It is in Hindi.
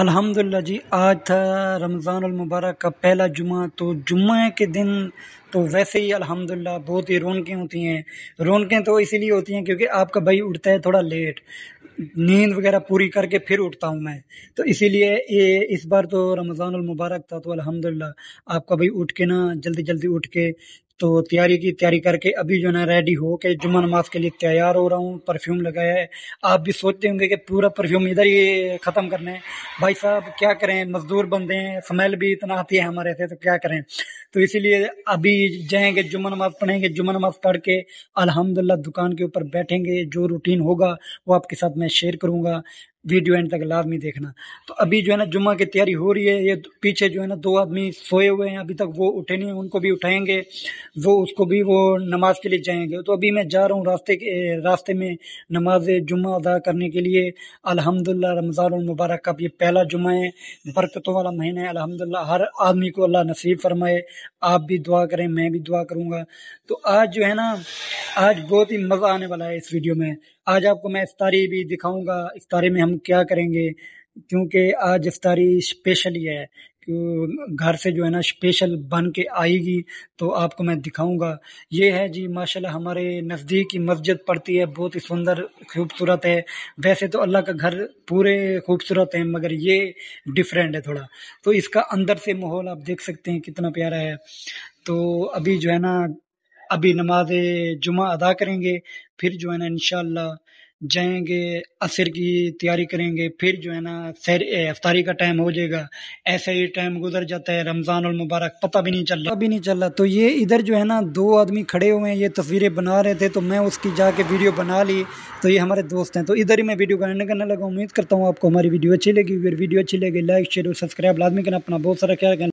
अल्हम्दुलिल्लाह जी आज था रमज़ान मुबारक का पहला जुम्मा तो जुम्मे के दिन तो वैसे ही अल्हम्दुलिल्लाह बहुत ही रौनकें होती हैं रौनकें तो इसीलिए होती हैं क्योंकि आपका भाई उठता है थोड़ा लेट नींद वगैरह पूरी करके फिर उठता हूँ मैं तो इसीलिए ये इस बार तो रमज़ान मुबारक था तो अल्हम्दुलिल्लाह आपका भाई उठ के ना जल्दी जल्दी उठ के तो तैयारी की तैयारी करके अभी जो है ना रेडी हो के जुम्मा नमाज के लिए तैयार हो रहा हूँ परफ्यूम लगाया है आप भी सोचते होंगे कि पूरा परफ्यूम इधर ही ख़त्म करना है भाई साहब क्या करें मज़दूर बंदे हैं स्मेल भी इतना आती है हमारे से तो क्या करें तो इसीलिए अभी जाएंगे जुम्मन माफ पढ़ेंगे जुम्मन माफ पढ़ के अल्हम्दुलिल्लाह दुकान के ऊपर बैठेंगे जो रूटीन होगा वो आपके साथ मैं शेयर करूँगा वीडियो एंड तक लाजमी देखना तो अभी जो है ना जुम्मा की तैयारी हो रही है ये पीछे जो है ना दो आदमी सोए हुए हैं अभी तक वो उठे नहीं उनको भी उठाएंगे वो उसको भी वो नमाज के लिए जाएंगे तो अभी मैं जा रहा हूँ रास्ते के रास्ते में नमाज जुम्मा अदा करने के लिए अलहमदिल्ला रमज़ान मुबारक का ये पहला जुम्मा है बरकतों वाला महीना है अलहमदिल्ला हर आदमी को अल्लाह नसीब फरमाए आप भी दुआ करें मैं भी दुआ करूँगा तो आज जो है ना आज बहुत ही मज़ा आने वाला है इस वीडियो में आज आपको मैं इस तारी भी दिखाऊँगा इस तारे में हम हम क्या करेंगे क्योंकि आज इफ्तारी स्पेशल ही है घर से जो है ना स्पेशल बन के आएगी तो आपको मैं दिखाऊंगा ये है जी माशाल्लाह हमारे नज़दीक की मस्जिद पड़ती है बहुत ही सुंदर खूबसूरत है वैसे तो अल्लाह का घर पूरे खूबसूरत है मगर ये डिफरेंट है थोड़ा तो इसका अंदर से माहौल आप देख सकते हैं कितना प्यारा है तो अभी जो है ना अभी नमाज जुमा अदा करेंगे फिर जो है ना इनशाला जाएंगे असर की तैयारी करेंगे फिर जो है ना सैर अफ्तारी का टाइम हो जाएगा ऐसे ही टाइम गुजर जाता है रमज़ान और मुबारक पता भी नहीं चल रहा भी नहीं चल रहा तो ये इधर जो है ना दो आदमी खड़े हुए हैं ये तस्वीरें बना रहे थे तो मैं उसकी जाके वीडियो बना ली तो ये हमारे दोस्त हैं तो इधर ही मैं वीडियो बनाने करने लगा उम्मीद करता हूँ आपको हमारी वीडियो अच्छी लगी अगर वीडियो अच्छी लगी लाइक शेयर और सब्सक्राइब लाजमी करना अपना बहुत सारा ख्याल